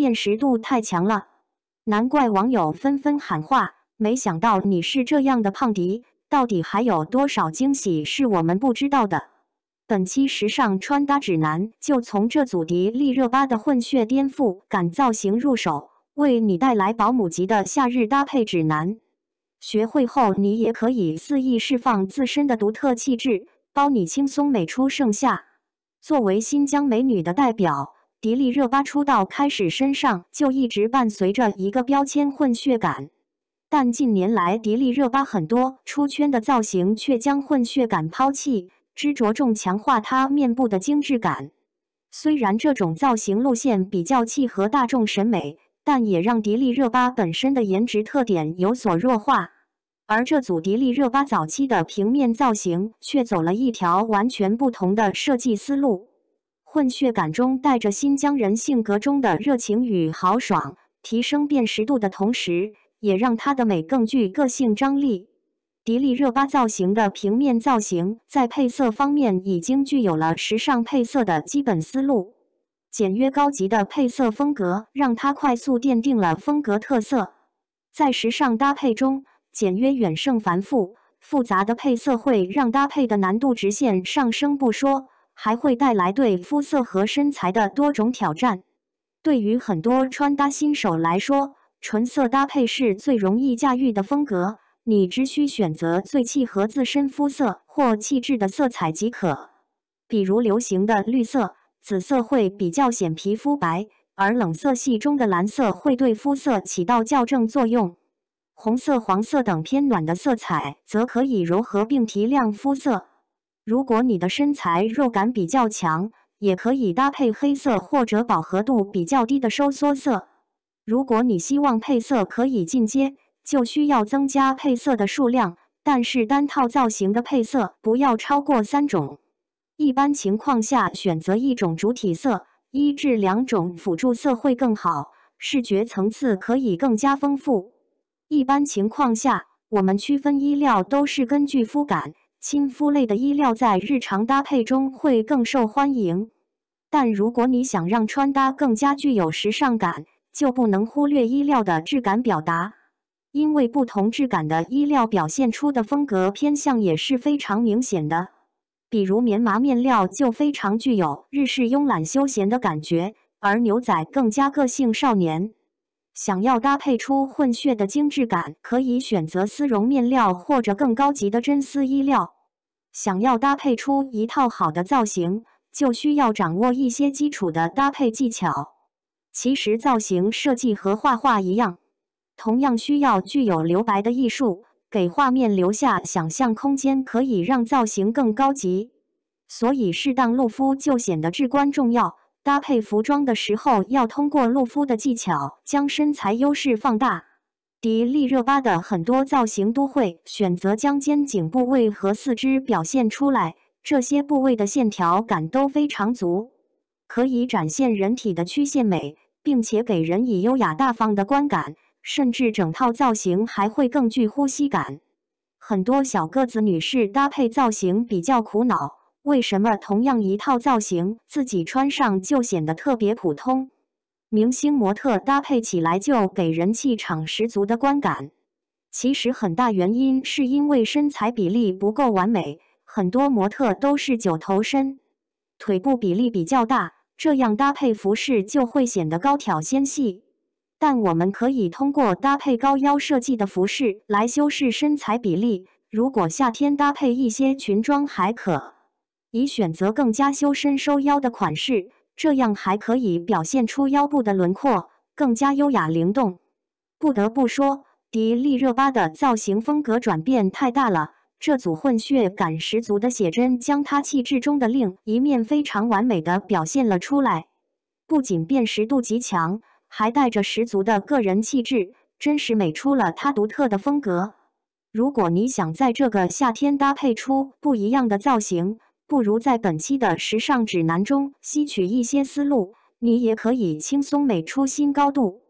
辨识度太强了，难怪网友纷纷喊话：“没想到你是这样的胖迪，到底还有多少惊喜是我们不知道的？”本期时尚穿搭指南就从这组迪丽热巴的混血颠覆感造型入手，为你带来保姆级的夏日搭配指南。学会后，你也可以肆意释放自身的独特气质，包你轻松美出盛夏。作为新疆美女的代表。迪丽热巴出道开始，身上就一直伴随着一个标签——混血感。但近年来，迪丽热巴很多出圈的造型却将混血感抛弃，只着重强化她面部的精致感。虽然这种造型路线比较契合大众审美，但也让迪丽热巴本身的颜值特点有所弱化。而这组迪丽热巴早期的平面造型，却走了一条完全不同的设计思路。混血感中带着新疆人性格中的热情与豪爽，提升辨识度的同时，也让她的美更具个性张力。迪丽热巴造型的平面造型在配色方面已经具有了时尚配色的基本思路，简约高级的配色风格让她快速奠定了风格特色。在时尚搭配中，简约远胜繁复，复杂的配色会让搭配的难度直线上升不说。还会带来对肤色和身材的多种挑战。对于很多穿搭新手来说，纯色搭配是最容易驾驭的风格。你只需选择最契合自身肤色或气质的色彩即可。比如流行的绿色、紫色会比较显皮肤白，而冷色系中的蓝色会对肤色起到校正作用。红色、黄色等偏暖的色彩则可以柔和并提亮肤色。如果你的身材肉感比较强，也可以搭配黑色或者饱和度比较低的收缩色。如果你希望配色可以进阶，就需要增加配色的数量，但是单套造型的配色不要超过三种。一般情况下，选择一种主体色，一至两种辅助色会更好，视觉层次可以更加丰富。一般情况下，我们区分衣料都是根据肤感。亲肤类的衣料在日常搭配中会更受欢迎，但如果你想让穿搭更加具有时尚感，就不能忽略衣料的质感表达，因为不同质感的衣料表现出的风格偏向也是非常明显的。比如棉麻面料就非常具有日式慵懒休闲的感觉，而牛仔更加个性少年。想要搭配出混血的精致感，可以选择丝绒面料或者更高级的真丝衣料。想要搭配出一套好的造型，就需要掌握一些基础的搭配技巧。其实造型设计和画画一样，同样需要具有留白的艺术，给画面留下想象空间，可以让造型更高级。所以适当露肤就显得至关重要。搭配服装的时候，要通过露肤的技巧将身材优势放大。迪丽热巴的很多造型都会选择将肩颈部位和四肢表现出来，这些部位的线条感都非常足，可以展现人体的曲线美，并且给人以优雅大方的观感，甚至整套造型还会更具呼吸感。很多小个子女士搭配造型比较苦恼。为什么同样一套造型，自己穿上就显得特别普通，明星模特搭配起来就给人气场十足的观感？其实很大原因是因为身材比例不够完美，很多模特都是九头身，腿部比例比较大，这样搭配服饰就会显得高挑纤细。但我们可以通过搭配高腰设计的服饰来修饰身材比例。如果夏天搭配一些裙装还可。以选择更加修身收腰的款式，这样还可以表现出腰部的轮廓，更加优雅灵动。不得不说，迪丽热巴的造型风格转变太大了。这组混血感十足的写真，将她气质中的另一面非常完美的表现了出来。不仅辨识度极强，还带着十足的个人气质，真是美出了她独特的风格。如果你想在这个夏天搭配出不一样的造型，不如在本期的时尚指南中吸取一些思路，你也可以轻松美出新高度。